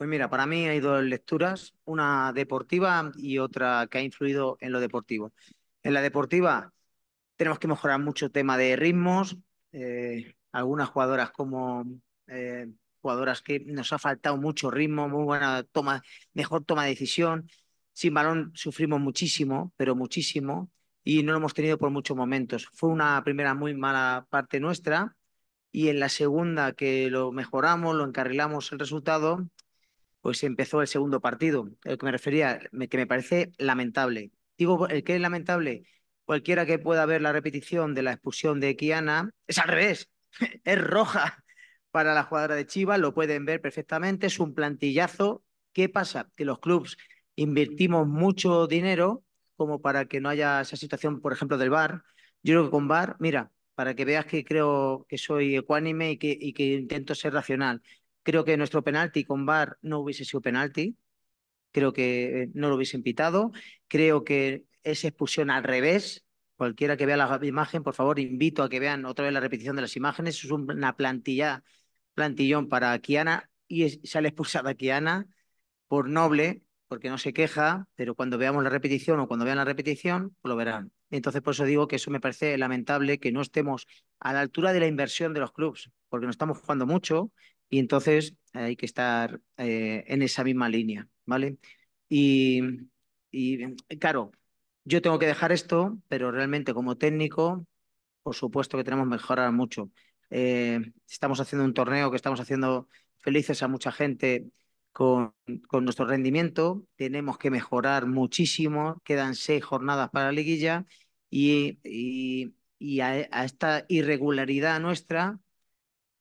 Pues mira, para mí hay dos lecturas, una deportiva y otra que ha influido en lo deportivo. En la deportiva tenemos que mejorar mucho tema de ritmos, eh, algunas jugadoras como eh, jugadoras que nos ha faltado mucho ritmo, muy buena toma, mejor toma de decisión. Sin balón sufrimos muchísimo, pero muchísimo, y no lo hemos tenido por muchos momentos. Fue una primera muy mala parte nuestra, y en la segunda que lo mejoramos, lo encarrilamos el resultado, pues empezó el segundo partido, el que me refería, que me parece lamentable. Digo, el que es lamentable, cualquiera que pueda ver la repetición de la expulsión de Kiana, es al revés, es roja para la jugadora de Chivas, lo pueden ver perfectamente, es un plantillazo. ¿Qué pasa? Que los clubes invertimos mucho dinero como para que no haya esa situación, por ejemplo, del Bar. Yo creo que con Bar, mira, para que veas que creo que soy ecuánime y que, y que intento ser racional. Creo que nuestro penalti con VAR no hubiese sido penalti. Creo que eh, no lo hubiese pitado. Creo que es expulsión al revés. Cualquiera que vea la imagen, por favor, invito a que vean otra vez la repetición de las imágenes. Es una plantilla, plantillón para Kiana y sale expulsada Kiana por noble, porque no se queja, pero cuando veamos la repetición o cuando vean la repetición, pues lo verán. Entonces, por eso digo que eso me parece lamentable que no estemos a la altura de la inversión de los clubes, porque no estamos jugando mucho y entonces hay que estar eh, en esa misma línea, ¿vale? Y, claro, yo tengo que dejar esto, pero realmente como técnico, por supuesto que tenemos que mejorar mucho. Eh, estamos haciendo un torneo que estamos haciendo felices a mucha gente con, con nuestro rendimiento. Tenemos que mejorar muchísimo. Quedan seis jornadas para la liguilla y, y, y a esta irregularidad nuestra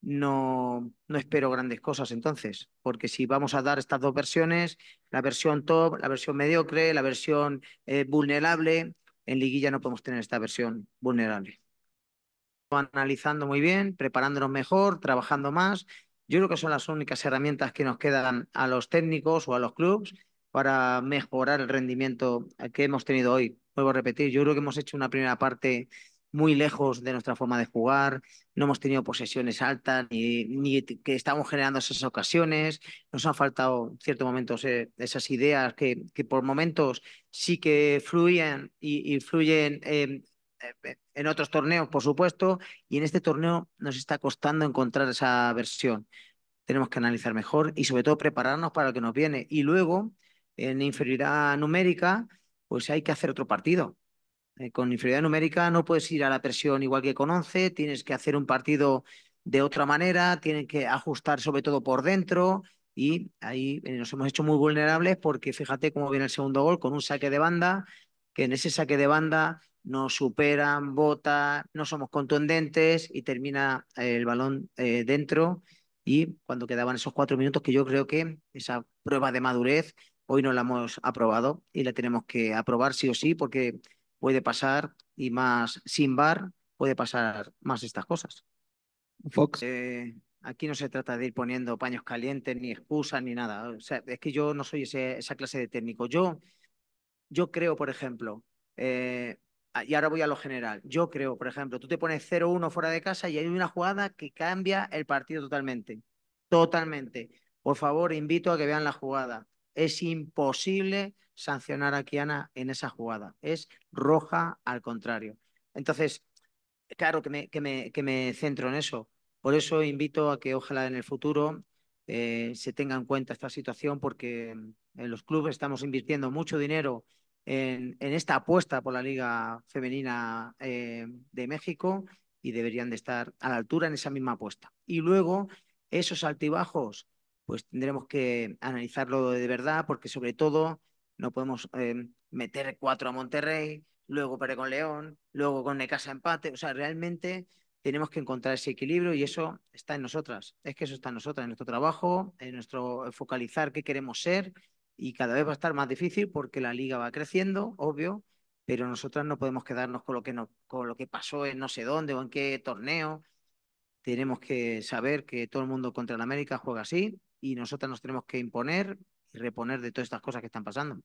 no, no espero grandes cosas entonces, porque si vamos a dar estas dos versiones, la versión top, la versión mediocre, la versión eh, vulnerable, en liguilla no podemos tener esta versión vulnerable. Analizando muy bien, preparándonos mejor, trabajando más. Yo creo que son las únicas herramientas que nos quedan a los técnicos o a los clubes para mejorar el rendimiento que hemos tenido hoy. Vuelvo a repetir, yo creo que hemos hecho una primera parte muy lejos de nuestra forma de jugar, no hemos tenido posesiones altas, ni, que estamos generando esas ocasiones, nos han faltado en ciertos momentos esas ideas que, que, por momentos sí que fluyen y, influyen fluyen eh, en otros torneos, por supuesto, y en este torneo nos está costando encontrar esa versión. Tenemos que analizar mejor y sobre todo prepararnos para lo que nos viene. Y luego, en inferioridad numérica, pues hay que hacer otro partido eh, con inferioridad numérica no puedes ir a la presión igual que con tienes que hacer un partido de otra manera, tienes que ajustar sobre todo por dentro y ahí eh, nos hemos hecho muy vulnerables porque fíjate cómo viene el segundo gol con un saque de banda, que en ese saque de banda nos superan, bota, no somos contundentes y termina eh, el balón dentro y cuando quedaban esos cuatro minutos que yo creo que esa prueba de madurez hoy no la hemos aprobado y la tenemos que aprobar sí o sí porque puede pasar y más sin bar puede pasar más estas cosas. Fox. Eh, aquí no se trata de ir poniendo paños calientes, ni excusas, ni nada. O sea, es que yo no soy ese, esa clase de técnico. Yo, yo creo, por ejemplo, eh, y ahora voy a lo general, yo creo, por ejemplo, tú te pones 0-1 fuera de casa y hay una jugada que cambia el partido totalmente. Totalmente. Por favor, invito a que vean la jugada. Es imposible sancionar a Kiana en esa jugada. Es roja al contrario. Entonces, claro que me, que centro en eso. Por eso invito a que ojalá en el futuro eh, se tenga en cuenta esta situación porque en los clubes estamos invirtiendo mucho dinero en, esta apuesta por la Liga Femenina eh, de México y deberían de estar a la altura en esa misma apuesta. Y luego, esos altibajos pues tendremos que analizarlo de verdad, porque sobre todo no podemos em, meter cuatro a Monterrey, luego perder con León, luego con Necasa empate. O sea, realmente tenemos que encontrar ese equilibrio y eso está en nosotras. Es que eso está en nosotras, en nuestro trabajo, en nuestro eh, focalizar qué queremos ser y cada vez va a estar más difícil porque la liga va creciendo, obvio, pero nosotras no podemos quedarnos con lo que, no, con lo que pasó en no sé dónde o en qué torneo. Tenemos que saber que todo el mundo contra el América juega así y nosotras nos tenemos que imponer y reponer de todas estas cosas que están pasando.